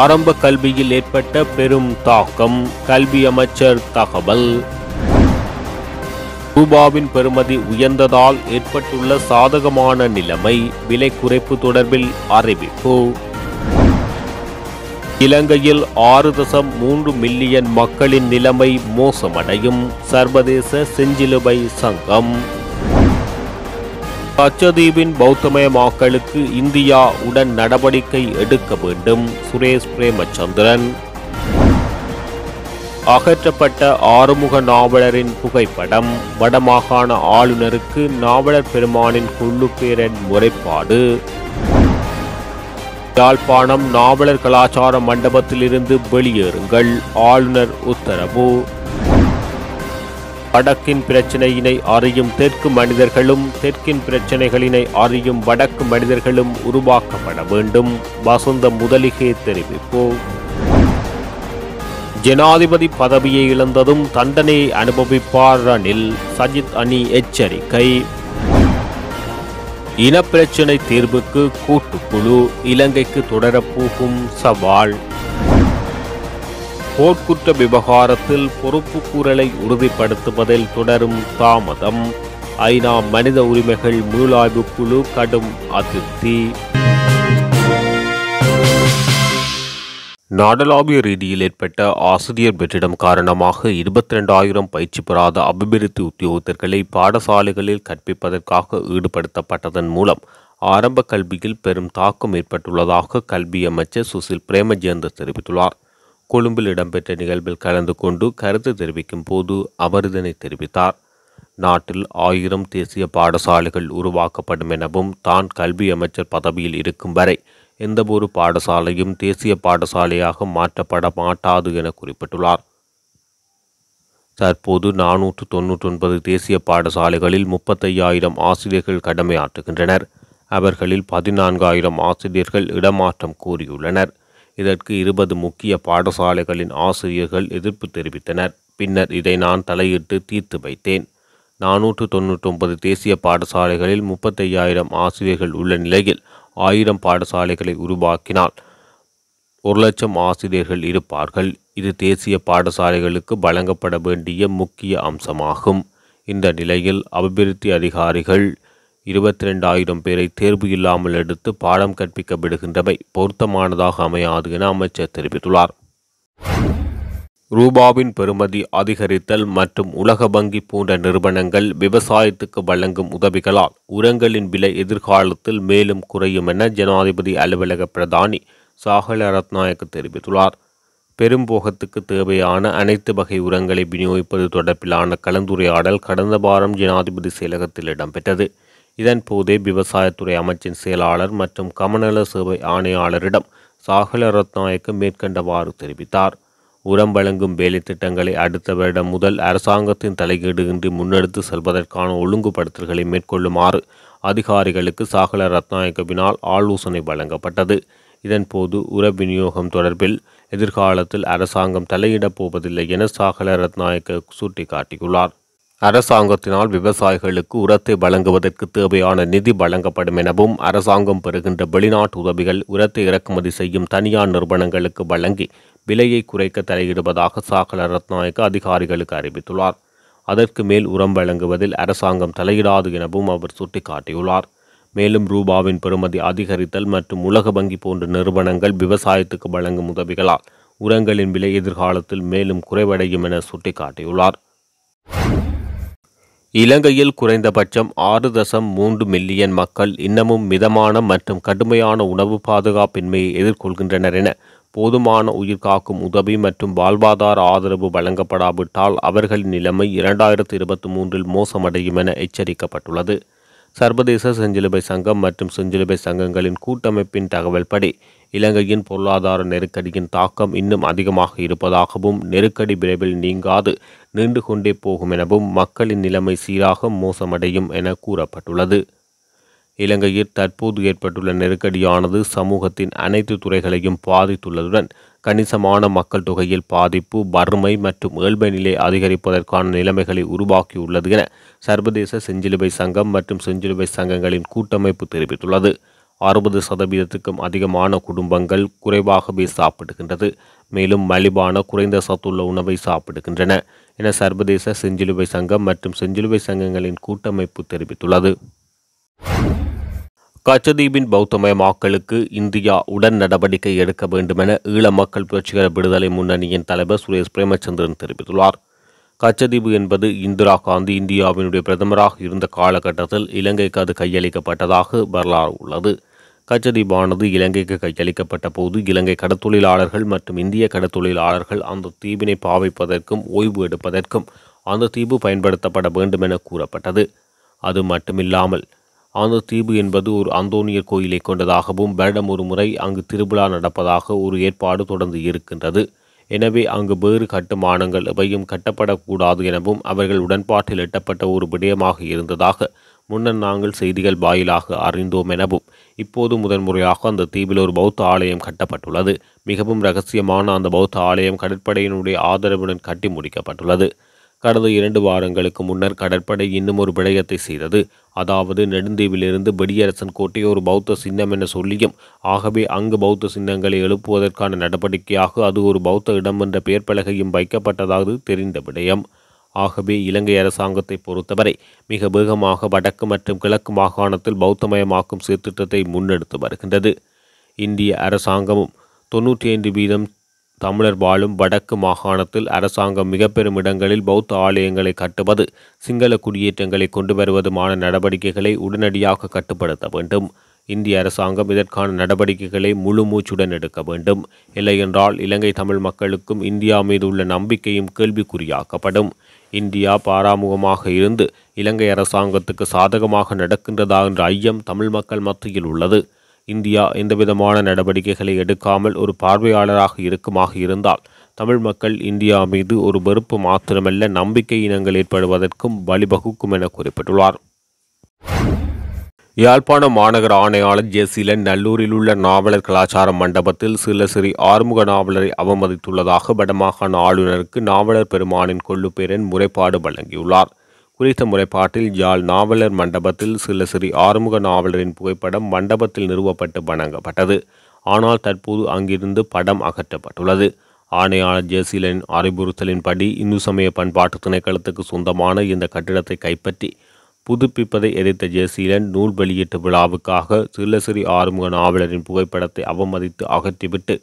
ஆரம்ப கல்வியில் ஏற்பட்ட பெரும் தாக்கம் கல்வி அமைச்சர் தகவல் ரூபாவின் பெறுமதி உயர்ந்ததால் ஏற்பட்டுள்ள சாதகமான நிலைமை விலை குறைப்பு தொடர்பில் அறிவிப்பு இலங்கையில் ஆறு தசம் மூன்று மில்லியன் மக்களின் நிலைமை மோசமடையும் சர்வதேச செஞ்சிலுவை சங்கம் கச்சதீபின் மக்களுக்கு இந்தியா உடன் நடவடிக்கை எடுக்க வேண்டும் சுரேஷ் பிரேமச்சந்திரன் அகற்றப்பட்ட ஆறுமுக நாவலரின் புகைப்படம் வடமாகாண ஆளுநருக்கு நாவலர் பெருமானின் குள்ளுப்பேரன் முறைப்பாடு யாழ்ப்பாணம் நாவலர் கலாச்சார மண்டபத்திலிருந்து வெளியேறுங்கள் ஆளுநர் உத்தரவு வடக்கின் பிரச்சினையினை அறியும் தெற்கு மனிதர்களும் தெற்கின் பிரச்சினைகளினை அறியும் வடக்கு மனிதர்களும் உருவாக்கப்பட வேண்டும் வசந்த முதலிகே தெரிவிப்பு ஜனாதிபதி பதவியை இழந்ததும் தண்டனை அனுபவிப்பார் ரணில் சஜித் அணி எச்சரிக்கை இனப்பிரச்சினை தீர்வுக்கு கூட்டுக்குழு இலங்கைக்கு தொடரப்போகும் சவால் போர்க்குற்ற விவகாரத்தில் பொறுப்பு கூறலை உறுதிப்படுத்துவதில் தொடரும் தாமதம் ஐநா மனித உரிமைகள் மீளாய்வு குழு கடும் அதிருப்தி நாடலாபிய ரீதியில் ஏற்பட்ட ஆசிரியர் வெற்றிடம் காரணமாக இருபத்தி ரெண்டாயிரம் பயிற்சி பெறாத அபிவிருத்தி உத்தியோகத்தர்களை பாடசாலைகளில் கற்பிப்பதற்காக ஈடுபடுத்தப்பட்டதன் மூலம் ஆரம்ப கல்வியில் பெரும் தாக்கம் ஏற்பட்டுள்ளதாக கல்வி அமைச்சர் சுசில் பிரேமஜயந்த தெரிவித்துள்ளார் கொழும்பில் இடம்பெற்ற நிகழ்வில் கலந்து கொண்டு கருத்து தெரிவிக்கும் போது அவர் இதனை தெரிவித்தார் நாட்டில் ஆயிரம் தேசிய பாடசாலைகள் உருவாக்கப்படும் எனவும் தான் கல்வி அமைச்சர் பதவியில் இருக்கும் வரை எந்தவொரு பாடசாலையும் தேசிய பாடசாலையாக மாற்றப்பட மாட்டாது என குறிப்பிட்டுள்ளார் தற்போது நானூற்று ஒன்பது தேசிய பாடசாலைகளில் முப்பத்தையாயிரம் ஆசிரியர்கள் கடமையாற்றுகின்றனர் அவர்களில் பதினான்காயிரம் ஆசிரியர்கள் இடமாற்றம் கூறியுள்ளனர் இதற்கு இருபது முக்கிய பாடசாலைகளின் ஆசிரியர்கள் எதிர்ப்பு தெரிவித்தனர் பின்னர் இதை நான் தலையிட்டு தீர்த்து வைத்தேன் நானூற்று ஒன்பது தேசிய பாடசாலைகளில் முப்பத்தையாயிரம் ஆசிரியர்கள் உள்ள நிலையில் ஆயிரம் பாடசாலைகளை உருவாக்கினால் ஒரு லட்சம் ஆசிரியர்கள் இருப்பார்கள் இது தேசிய பாடசாலைகளுக்கு வழங்கப்பட வேண்டிய முக்கிய அம்சமாகும் இந்த நிலையில் அபிவிருத்தி அதிகாரிகள் இருபத்தி ரெண்டாயிரம் பேரை தேர்வு இல்லாமல் எடுத்து பாடம் கற்பிக்க விடுகின்றவை பொருத்தமானதாக அமையாது என அமைச்சர் தெரிவித்துள்ளார் ரூபாவின் பெறுமதி அதிகரித்தல் மற்றும் உலக வங்கி போன்ற நிறுவனங்கள் விவசாயத்துக்கு வழங்கும் உதவிகளால் உரங்களின் விலை எதிர்காலத்தில் மேலும் குறையும் என ஜனாதிபதி அலுவலக பிரதானி சாகல ரத்நாயக்கு தெரிவித்துள்ளார் பெரும்போகத்துக்கு தேவையான அனைத்து வகை உரங்களை விநியோகிப்பது தொடர்பிலான கலந்துரையாடல் கடந்த வாரம் ஜனாதிபதி செயலகத்தில் இடம்பெற்றது இதன்போதே விவசாயத்துறை அமைச்சின் செயலாளர் மற்றும் கமநல சேவை ஆணையாளரிடம் சாகல ரத்நாயக்கு மேற்கண்டவாறு தெரிவித்தார் உரம் வழங்கும் வேலை திட்டங்களை அடுத்த வருடம் முதல் அரசாங்கத்தின் தலையீடுகின்றி முன்னெடுத்து செல்வதற்கான ஒழுங்குபடுத்தல்களை மேற்கொள்ளுமாறு அதிகாரிகளுக்கு சாகல ரத்நாயக்கவினால் ஆலோசனை வழங்கப்பட்டது இதன்போது உர விநியோகம் தொடர்பில் எதிர்காலத்தில் அரசாங்கம் தலையிடப் போவதில்லை என சாகல ரத்நாயக்க சுட்டிக்காட்டியுள்ளார் அரசாங்கத்தினால் விவசாயிகளுக்கு உரத்தை வழங்குவதற்கு தேவையான நிதி வழங்கப்படும் எனவும் அரசாங்கம் பெறுகின்ற வெளிநாட்டு உதவிகள் உரத்தை இறக்குமதி செய்யும் தனியார் நிறுவனங்களுக்கு வழங்கி விலையை குறைக்க தலையிடுவதாக சாகல ரத்நாயக்க அதிகாரிகளுக்கு அறிவித்துள்ளார் அதற்கு மேல் உரம் வழங்குவதில் அரசாங்கம் தலையிடாது எனவும் அவர் சுட்டிக்காட்டியுள்ளார் மேலும் ரூபாவின் பெறுமதி அதிகரித்தல் மற்றும் உலக வங்கி போன்ற நிறுவனங்கள் விவசாயத்துக்கு வழங்கும் உதவிகளால் உரங்களின் விலை எதிர்காலத்தில் மேலும் குறைவடையும் என சுட்டிக்காட்டியுள்ளார் இலங்கையில் குறைந்தபட்சம் ஆறு தசம் மூன்று மில்லியன் மக்கள் இன்னமும் மிதமான மற்றும் கடுமையான உணவு பாதுகாப்பின்மையை எதிர்கொள்கின்றனர் என போதுமான உயிர் காக்கும் உதவி மற்றும் வாழ்வாதார ஆதரவு வழங்கப்படாவிட்டால் அவர்களின் நிலைமை இரண்டாயிரத்து இருபத்தி மூன்றில் மோசமடையும் என எச்சரிக்கப்பட்டுள்ளது சர்வதேச செஞ்சிலுவை சங்கம் மற்றும் செஞ்சிலுவை சங்கங்களின் கூட்டமைப்பின் தகவல்படி இலங்கையின் பொருளாதார நெருக்கடியின் தாக்கம் இன்னும் அதிகமாக இருப்பதாகவும் நெருக்கடி விரைவில் நீங்காது நீண்டு கொண்டே போகும் எனவும் மக்களின் நிலைமை சீராக மோசமடையும் என கூறப்பட்டுள்ளது இலங்கையில் தற்போது ஏற்பட்டுள்ள நெருக்கடியானது சமூகத்தின் அனைத்து துறைகளையும் பாதித்துள்ளதுடன் கணிசமான மக்கள் தொகையில் பாதிப்பு வறுமை மற்றும் இயல்பை நிலை அதிகரிப்பதற்கான நிலைமைகளை உருவாக்கியுள்ளது என சர்வதேச செஞ்சிலுவை சங்கம் மற்றும் செஞ்சிலுவை சங்கங்களின் கூட்டமைப்பு தெரிவித்துள்ளது அறுபது சதவீதத்துக்கும் அதிகமான குடும்பங்கள் குறைவாகவே சாப்பிடுகின்றது மேலும் மலிவான குறைந்த சத்துள்ள உணவை சாப்பிடுகின்றன என சர்வதேச செஞ்சிலுவை சங்கம் மற்றும் செஞ்சிலுவை சங்கங்களின் கூட்டமைப்பு தெரிவித்துள்ளது கச்சதீபின் பௌத்தமயமாக்கலுக்கு இந்தியா உடன் நடவடிக்கை எடுக்க வேண்டுமென ஈழ மக்கள் புரட்சிகர விடுதலை முன்னணியின் தலைவர் சுரேஷ் பிரேமச்சந்திரன் தெரிவித்துள்ளார் கச்சதீவு என்பது இந்திரா காந்தி இந்தியாவினுடைய பிரதமராக இருந்த காலகட்டத்தில் இலங்கைக்கு அது கையளிக்கப்பட்டதாக வரலாறு உள்ளது கச்சதீபானது இலங்கைக்கு கையளிக்கப்பட்ட போது இலங்கை கடத்தொழிலாளர்கள் மற்றும் இந்திய கடத்தொழிலாளர்கள் அந்த தீவினை பாவிப்பதற்கும் ஓய்வு எடுப்பதற்கும் அந்த தீவு பயன்படுத்தப்பட வேண்டும் என கூறப்பட்டது அது மட்டுமில்லாமல் அந்த தீவு என்பது ஒரு அந்தோனியர் கோயிலை கொண்டதாகவும் வருடம் ஒரு முறை அங்கு திருவிழா நடப்பதாக ஒரு ஏற்பாடு தொடர்ந்து இருக்கின்றது எனவே அங்கு வேறு கட்டுமானங்கள் எவையும் கட்டப்படக்கூடாது எனவும் அவர்கள் உடன்பாட்டில் எட்டப்பட்ட ஒரு விடயமாக இருந்ததாக முன்னர் நாங்கள் செய்திகள் வாயிலாக அறிந்தோம் எனவும் இப்போது முதன்முறையாக அந்த தீவில் ஒரு பௌத்த ஆலயம் கட்டப்பட்டுள்ளது மிகவும் ரகசியமான அந்த பௌத்த ஆலயம் கடற்படையினுடைய ஆதரவுடன் கட்டி முடிக்கப்பட்டுள்ளது கடந்த இரண்டு வாரங்களுக்கு முன்னர் கடற்படை இன்னும் ஒரு விடயத்தை செய்தது அதாவது நெடுந்தீவிலிருந்து பெடியரசன் கோட்டை ஒரு பௌத்த சின்னம் என சொல்லியும் ஆகவே அங்கு பௌத்த சின்னங்களை எழுப்புவதற்கான நடவடிக்கையாக அது ஒரு பௌத்த இடம் என்ற பெயர் பலகையும் வைக்கப்பட்டதாக தெரிந்த விடயம் ஆகவே இலங்கை அரசாங்கத்தை பொறுத்தவரை மிக வேகமாக வடக்கு மற்றும் கிழக்கு மாகாணத்தில் பௌத்தமயமாக்கும் சீர்திட்டத்தை முன்னெடுத்து வருகின்றது இந்திய அரசாங்கமும் தொன்னூற்றி ஐந்து வீதம் தமிழர் வாழும் வடக்கு மாகாணத்தில் அரசாங்கம் மிக பெரும் இடங்களில் பௌத்த ஆலயங்களை கட்டுவது சிங்கள குடியேற்றங்களை கொண்டு வருவதுமான நடவடிக்கைகளை உடனடியாக கட்டுப்படுத்த வேண்டும் இந்திய அரசாங்கம் இதற்கான நடவடிக்கைகளை முழு மூச்சுடன் எடுக்க வேண்டும் இல்லையென்றால் இலங்கை தமிழ் மக்களுக்கும் இந்தியா மீது உள்ள நம்பிக்கையும் கேள்விக்குறியாக்கப்படும் இந்தியா பாராமுகமாக இருந்து இலங்கை அரசாங்கத்துக்கு சாதகமாக நடக்கின்றதா என்ற ஐயம் தமிழ் மக்கள் மத்தியில் உள்ளது இந்தியா எந்தவிதமான நடவடிக்கைகளை எடுக்காமல் ஒரு பார்வையாளராக இருக்குமாக இருந்தால் தமிழ் மக்கள் இந்தியா மீது ஒரு வெறுப்பு மாத்திரமல்ல நம்பிக்கை இனங்கள் ஏற்படுவதற்கும் வழிவகுக்கும் என குறிப்பிட்டுள்ளார் யாழ்ப்பாண மாநகர ஆணையாளர் ஜெசிலன் நல்லூரில் உள்ள நாவலர் கலாச்சார மண்டபத்தில் சில சிறி ஆறுமுக நாவலரை அவமதித்துள்ளதாக வடமாகாண ஆளுநருக்கு நாவலர் பெருமானின் கொள்ளுப்பேரன் முறைப்பாடு வழங்கியுள்ளார் குறித்த முறைப்பாட்டில் யாழ் நாவலர் மண்டபத்தில் சில சிறி ஆறுமுக நாவலரின் புகைப்படம் மண்டபத்தில் நிறுவப்பட்டு வணங்கப்பட்டது ஆனால் தற்போது அங்கிருந்து படம் அகற்றப்பட்டுள்ளது ஆணையாளர் ஜெசிலனின் அறிவுறுத்தலின்படி இந்து சமய பண்பாட்டு திணைக்களத்துக்கு சொந்தமான இந்த கட்டிடத்தை கைப்பற்றி புதுப்பிப்பதை எதிர்த்த ஜெர்சிலன் நூல் வெளியீட்டு விழாவுக்காக சில்லசிறி ஆறுமுக நாவலரின் புகைப்படத்தை அவமதித்து அகற்றிவிட்டு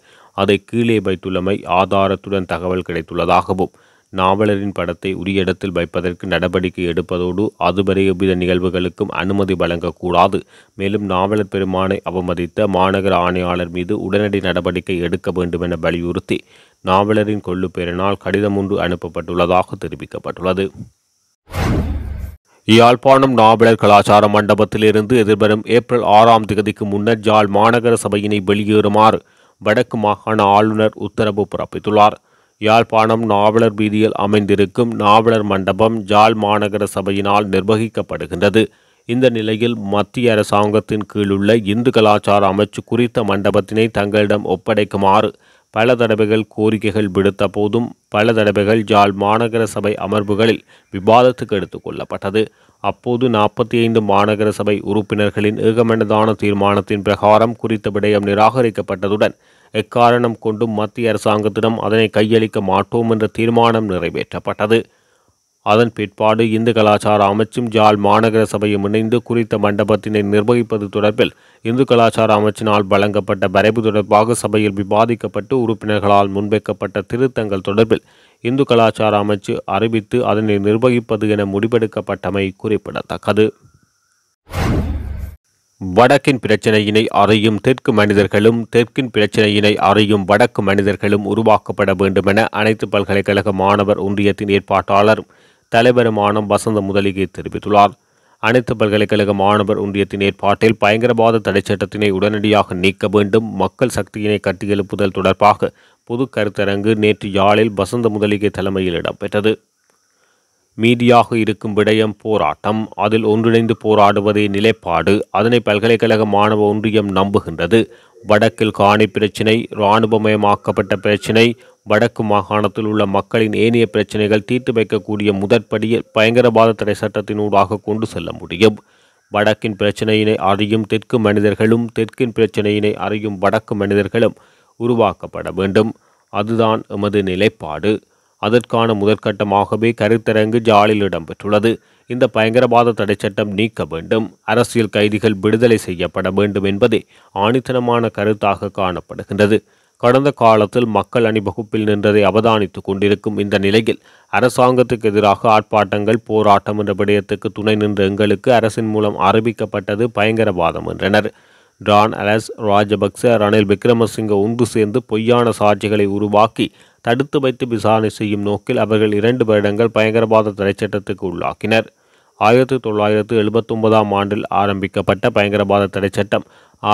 அதை கீழே வைத்துள்ளமை ஆதாரத்துடன் தகவல் கிடைத்துள்ளதாகவும் நாவலரின் படத்தை உரிய இடத்தில் வைப்பதற்கு நடவடிக்கை எடுப்பதோடு அதுவரை எவ்வித நிகழ்வுகளுக்கும் அனுமதி வழங்கக்கூடாது மேலும் நாவலர் பெருமானை அவமதித்த மாநகர ஆணையாளர் மீது உடனடி நடவடிக்கை எடுக்க வேண்டும் என வலியுறுத்தி நாவலரின் கொள்ளுப்பேரனால் கடிதம் ஒன்று அனுப்பப்பட்டுள்ளதாக தெரிவிக்கப்பட்டுள்ளது யாழ்ப்பாணம் நாவலர் கலாச்சார மண்டபத்திலிருந்து எதிர்வரும் ஏப்ரல் ஆறாம் தேதிக்கு முன்னர் ஜாழ் மாநகர சபையினை வெளியேறுமாறு வடக்கு மாகாண ஆளுநர் உத்தரவு பிறப்பித்துள்ளார் யாழ்ப்பாணம் நாவலர் வீதியில் அமைந்திருக்கும் நாவலர் மண்டபம் ஜாழ் மாநகர சபையினால் நிர்வகிக்கப்படுகின்றது இந்த நிலையில் மத்திய அரசாங்கத்தின் கீழுள்ள இந்து கலாச்சார அமைச்சு குறித்த மண்டபத்தினை தங்களிடம் ஒப்படைக்குமாறு பல தடவைகள் கோரிக்கைகள் விடுத்த போதும் பல தடவைகள் ஜாழ் மாநகர சபை அமர்வுகளில் விவாதத்துக்கு எடுத்துக் கொள்ளப்பட்டது அப்போது நாற்பத்தி ஐந்து மாநகர சபை உறுப்பினர்களின் ஏகமனதான தீர்மானத்தின் பிரகாரம் குறித்த விடயம் நிராகரிக்கப்பட்டதுடன் எக்காரணம் கொண்டும் மத்திய அரசாங்கத்திடம் அதனை கையளிக்க மாட்டோம் என்ற தீர்மானம் நிறைவேற்றப்பட்டது அதன் பிற்பாடு இந்து கலாச்சார அமைச்சும் ஜாழ் மாநகர சபையும் இணைந்து குறித்த மண்டபத்தினை நிர்வகிப்பது தொடர்பில் இந்து கலாச்சார அமைச்சினால் வழங்கப்பட்ட வரைவு தொடர்பாக சபையில் விவாதிக்கப்பட்டு உறுப்பினர்களால் முன்வைக்கப்பட்ட திருத்தங்கள் தொடர்பில் இந்து கலாச்சார அமைச்சு அறிவித்து அதனை நிர்வகிப்பது என முடிவெடுக்கப்பட்டமை குறிப்பிடத்தக்கது வடக்கின் பிரச்சனையினை அறியும் தெற்கு மனிதர்களும் தெற்கின் பிரச்சனையினை அறியும் வடக்கு மனிதர்களும் உருவாக்கப்பட வேண்டுமென அனைத்து பல்கலைக்கழக மாணவர் ஒன்றியத்தின் ஏற்பாட்டாளரும் தலைவருமான வசந்த முதலிகை தெரிவித்துள்ளார் அனைத்து பல்கலைக்கழக மாணவர் ஒன்றியத்தின் ஏற்பாட்டில் பயங்கரவாத தடை சட்டத்தினை உடனடியாக நீக்க வேண்டும் மக்கள் சக்தியினை கட்டியெழுப்புதல் தொடர்பாக பொது கருத்தரங்கு நேற்று யாழில் வசந்த முதலிகை தலைமையில் இடம்பெற்றது மீதியாக இருக்கும் விடயம் போராட்டம் அதில் ஒன்றிணைந்து போராடுவதே நிலைப்பாடு அதனை பல்கலைக்கழக மாணவ ஒன்றியம் நம்புகின்றது வடக்கில் காணி பிரச்சினை இராணுவமயமாக்கப்பட்ட பிரச்சினை வடக்கு மாகாணத்தில் உள்ள மக்களின் ஏனைய பிரச்சனைகள் தீர்த்து வைக்கக்கூடிய முதற்படியில் பயங்கரவாத தடை சட்டத்தினூடாக கொண்டு செல்ல முடியும் வடக்கின் பிரச்சனையினை அறியும் தெற்கு மனிதர்களும் தெற்கின் பிரச்சனையினை அறியும் வடக்கு மனிதர்களும் உருவாக்கப்பட வேண்டும் அதுதான் எமது நிலைப்பாடு அதற்கான முதற்கட்டமாகவே கருத்தரங்கு ஜாலில் இடம்பெற்றுள்ளது இந்த பயங்கரவாத தடை சட்டம் நீக்க வேண்டும் அரசியல் கைதிகள் விடுதலை செய்யப்பட வேண்டும் என்பதே ஆணித்தனமான கருத்தாக காணப்படுகின்றது கடந்த காலத்தில் மக்கள் அணிவகுப்பில் நின்றதை அவதானித்துக் கொண்டிருக்கும் இந்த நிலையில் அரசாங்கத்துக்கு எதிராக ஆர்ப்பாட்டங்கள் போராட்டம் என்ற விடயத்துக்கு துணை நின்ற எங்களுக்கு அரசின் மூலம் அறிவிக்கப்பட்டது பயங்கரவாதம் என்றனர் டான் அலஸ் ராஜபக்ச ரணில் விக்ரமசிங்க ஒன்று சேர்ந்து பொய்யான சாட்சிகளை உருவாக்கி தடுத்து வைத்து விசாரணை செய்யும் நோக்கில் அவர்கள் இரண்டு வருடங்கள் பயங்கரவாத தடைச்சட்டத்துக்கு உள்ளாக்கினர் ஆயிரத்தி தொள்ளாயிரத்து எழுபத்தொன்பதாம் ஆண்டில் ஆரம்பிக்கப்பட்ட பயங்கரவாத தடைச்சட்டம்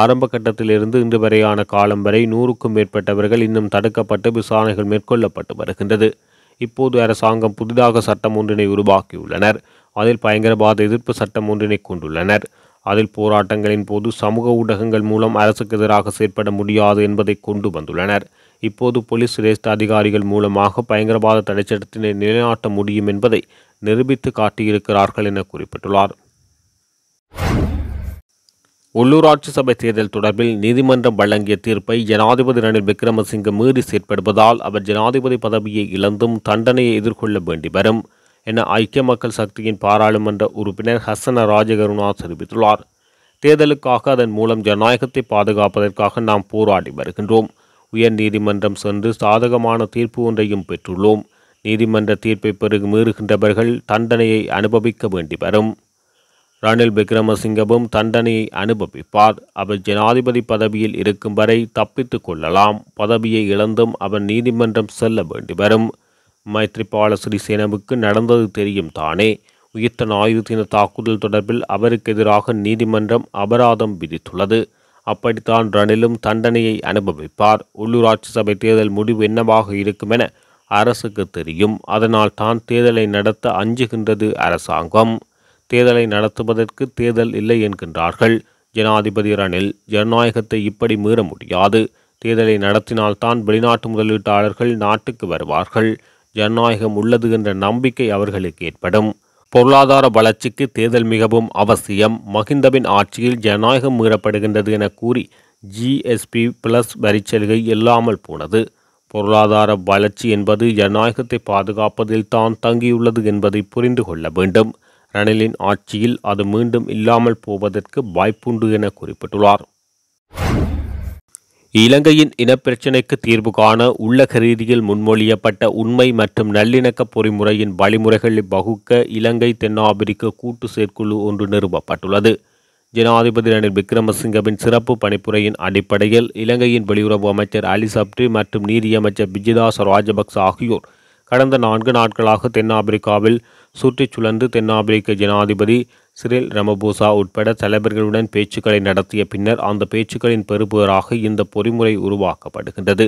ஆரம்ப கட்டத்திலிருந்து இன்று வரையான காலம் வரை நூறுக்கும் மேற்பட்டவர்கள் இன்னும் தடுக்கப்பட்டு விசாரணைகள் மேற்கொள்ளப்பட்டு வருகின்றது இப்போது அரசாங்கம் புதிதாக சட்டம் ஒன்றினை உருவாக்கியுள்ளனர் அதில் பயங்கரவாத எதிர்ப்பு சட்டம் ஒன்றினை கொண்டுள்ளனர் அதில் போராட்டங்களின் போது சமூக ஊடகங்கள் மூலம் அரசுக்கு எதிராக செயற்பட முடியாது என்பதை கொண்டு வந்துள்ளனர் இப்போது போலீஸ் சிரேஷ்ட அதிகாரிகள் மூலமாக பயங்கரவாத தடைச்சட்டத்தினை நிலைநாட்ட முடியும் என்பதை நிரூபித்து காட்டியிருக்கிறார்கள் என குறிப்பிட்டுள்ளார் உள்ளூராட்சி சபை தேர்தல் தொடர்பில் நீதிமன்றம் வழங்கிய தீர்ப்பை ஜனாதிபதி ரணில் விக்ரமசிங்க மீறி செயற்படுவதால் அவர் ஜனாதிபதி பதவியை இழந்தும் தண்டனையை எதிர்கொள்ள வேண்டி வரும் என ஐக்கிய மக்கள் சக்தியின் பாராளுமன்ற உறுப்பினர் ஹசன ராஜகருணா தெரிவித்துள்ளார் தேர்தலுக்காக அதன் மூலம் ஜனநாயகத்தை பாதுகாப்பதற்காக நாம் போராடி வருகின்றோம் உயர் நீதிமன்றம் சென்று சாதகமான தீர்ப்பு ஒன்றையும் பெற்றுள்ளோம் நீதிமன்ற தீர்ப்பை பெருகு மீறுகின்றவர்கள் தண்டனையை அனுபவிக்க வேண்டி வரும் ரணில் விக்ரமசிங்கவும் தண்டனையை அனுபவிப்பார் அவர் ஜனாதிபதி பதவியில் இருக்கும் வரை தப்பித்து கொள்ளலாம் பதவியை இழந்தும் அவர் நீதிமன்றம் செல்ல வேண்டி வரும் மைத்ரிபால சிறிசேனவுக்கு நடந்தது தெரியும் தானே உயிர்த்த ஆயுத தின தாக்குதல் தொடர்பில் அவருக்கு எதிராக நீதிமன்றம் அபராதம் விதித்துள்ளது அப்படித்தான் ரணிலும் தண்டனையை அனுபவிப்பார் உள்ளூராட்சி சபை தேர்தல் முடிவு என்னவாக இருக்கும் என அரசுக்கு தெரியும் அதனால் தான் தேர்தலை நடத்த அஞ்சுகின்றது அரசாங்கம் தேர்தலை நடத்துவதற்கு தேர்தல் இல்லை என்கின்றார்கள் ஜனாதிபதி ரணில் ஜனநாயகத்தை இப்படி மீற முடியாது தேர்தலை நடத்தினால்தான் வெளிநாட்டு முதலீட்டாளர்கள் நாட்டுக்கு வருவார்கள் ஜனநாயகம் உள்ளது என்ற நம்பிக்கை அவர்களுக்கு ஏற்படும் பொருளாதார வளர்ச்சிக்கு தேர்தல் மிகவும் அவசியம் மஹிந்தவின் ஆட்சியில் ஜனநாயகம் மீறப்படுகின்றது என கூறி ஜிஎஸ்பி பிளஸ் வரிச்சலுகை இல்லாமல் போனது பொருளாதார வளர்ச்சி என்பது ஜனநாயகத்தை பாதுகாப்பதில் தான் தங்கியுள்ளது என்பதை புரிந்து கொள்ள வேண்டும் ரணிலின் ஆட்சியில் அது மீண்டும் இல்லாமல் போவதற்கு வாய்ப்புண்டு என குறிப்பிட்டுள்ளார் இலங்கையின் இனப்பிரச்சினைக்கு தீர்வு காண உள்ளக ரீதியில் முன்மொழியப்பட்ட உண்மை மற்றும் நல்லிணக்க பொறிமுறையின் வழிமுறைகளை வகுக்க இலங்கை தென்னாப்பிரிக்க கூட்டு செயற்குழு ஒன்று நிறுவப்பட்டுள்ளது ஜனாதிபதி ரணில் விக்ரமசிங்கவின் சிறப்பு பணிப்புரையின் அடிப்படையில் இலங்கையின் வெளியுறவு அமைச்சர் அலி சப்ரி மற்றும் நீதியமைச்சர் பிஜிதாஸ் ராஜபக்ச ஆகியோர் கடந்த நான்கு நாட்களாக தென்னாப்பிரிக்காவில் சுற்றி சுழன்று தென்னாப்பிரிக்க ஜனாதிபதி சிறில் ரமபோசா உட்பட தலைவர்களுடன் பேச்சுக்களை நடத்திய பின்னர் அந்த பேச்சுக்களின் பெறுபவராக இந்த பொறிமுறை உருவாக்கப்படுகின்றது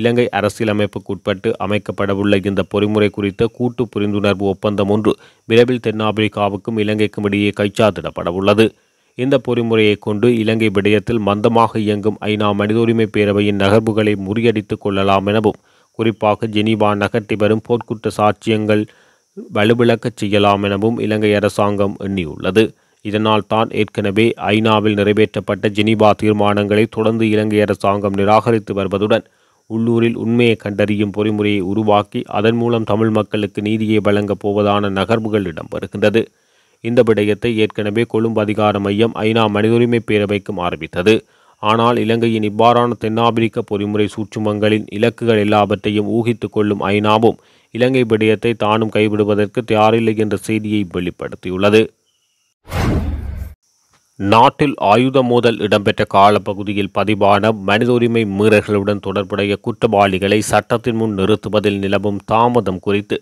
இலங்கை அரசியலமைப்புக்கு உட்பட்டு அமைக்கப்படவுள்ள இந்த பொறிமுறை குறித்த கூட்டு புரிந்துணர்வு ஒப்பந்தம் ஒன்று விரைவில் தென்னாப்பிரிக்காவுக்கும் இலங்கைக்கும் இடையே கைச்சாத்திடப்படவுள்ளது இந்த பொறிமுறையை கொண்டு இலங்கை விடயத்தில் மந்தமாக இயங்கும் ஐநா மனித உரிமை பேரவையின் நகர்வுகளை முறியடித்துக் கொள்ளலாம் எனவும் குறிப்பாக ஜெனீவா நகர்த்தி வரும் போர்க்குற்ற சாட்சியங்கள் வலுவிழக்கச் செய்யலாம் எனவும் இலங்கை அரசாங்கம் எண்ணியுள்ளது இதனால் தான் ஏற்கனவே ஐநாவில் நிறைவேற்றப்பட்ட ஜெனிபா தீர்மானங்களை தொடர்ந்து இலங்கை அரசாங்கம் நிராகரித்து வருவதுடன் உள்ளூரில் உண்மையை கண்டறியும் பொறிமுறையை உருவாக்கி அதன் மூலம் தமிழ் மக்களுக்கு நீதியை வழங்கப் போவதான நகர்வுகள் இடம்பெறுகின்றது இந்த விடயத்தை ஏற்கனவே கொழும்பு அதிகார மையம் ஐநா மனித உரிமை பேரவைக்கும் ஆரம்பித்தது ஆனால் இலங்கையின் இவ்வாறான தென்னாப்பிரிக்க பொறிமுறை சூற்றுமங்களின் இலக்குகள் எல்லாவற்றையும் ஊகித்து கொள்ளும் ஐநாவும் இலங்கை விடயத்தை தானும் கைவிடுவதற்கு தயாரில்லை என்ற செய்தியை வெளிப்படுத்தியுள்ளது நாட்டில் ஆயுத மோதல் இடம்பெற்ற காலப்பகுதியில் பதிவான மனித உரிமை மீறல்களுடன் தொடர்புடைய குற்றவாளிகளை சட்டத்தின் முன் நிறுத்துவதில் நிலவும் தாமதம் குறித்து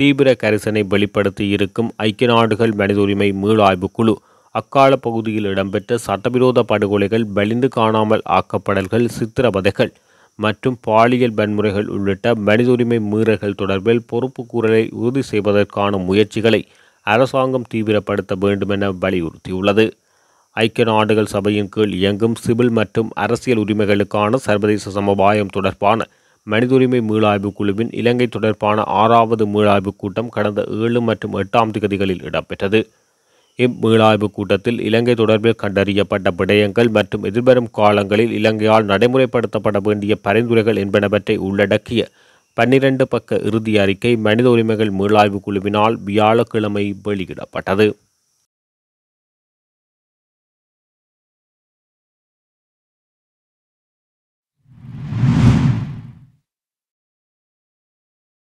தீவிர கரிசனை வெளிப்படுத்தி இருக்கும் ஐக்கிய நாடுகள் மனித உரிமை மீளாய்வு குழு அக்கால பகுதியில் இடம்பெற்ற சட்டவிரோத படுகொலைகள் வெளிந்து காணாமல் ஆக்கப்படல்கள் சித்திரவதைகள் மற்றும் பாலியல் வன்முறைகள் உள்ளிட்ட மனித உரிமை மீறல்கள் தொடர்பில் பொறுப்புக்கூறலை உறுதி செய்வதற்கான முயற்சிகளை அரசாங்கம் தீவிரப்படுத்த வேண்டுமென வலியுறுத்தியுள்ளது ஐக்கிய நாடுகள் சபையின் கீழ் இயங்கும் சிவில் மற்றும் அரசியல் உரிமைகளுக்கான சர்வதேச சமவாயம் தொடர்பான மனித உரிமை மீளாய்வு குழுவின் இலங்கை தொடர்பான ஆறாவது மீளாய்வுக் கூட்டம் கடந்த ஏழு மற்றும் எட்டாம் திகதிகளில் இடம்பெற்றது இம்மீளாய்வு கூட்டத்தில் இலங்கை தொடர்பில் கண்டறியப்பட்ட விடயங்கள் மற்றும் எதிர்வரும் காலங்களில் இலங்கையால் நடைமுறைப்படுத்தப்பட வேண்டிய பரிந்துரைகள் என்பனவற்றை உள்ளடக்கிய பன்னிரண்டு பக்க இறுதி அறிக்கை மனித உரிமைகள் மீளாய்வு குழுவினால் வியாழக்கிழமை வெளியிடப்பட்டது